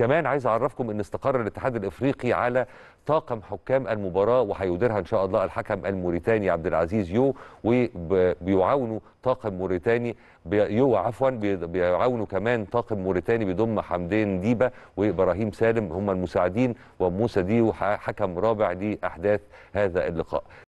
كمان عايز اعرفكم ان استقر الاتحاد الافريقي على طاقم حكام المباراه وهيديرها ان شاء الله الحكم الموريتاني عبد العزيز يو وبيعاونوا طاقم موريتاني يو عفوا بيعاونوا كمان طاقم موريتاني بيضم حمدين ديبه وابراهيم سالم هم المساعدين وموسى ديو حكم رابع لاحداث هذا اللقاء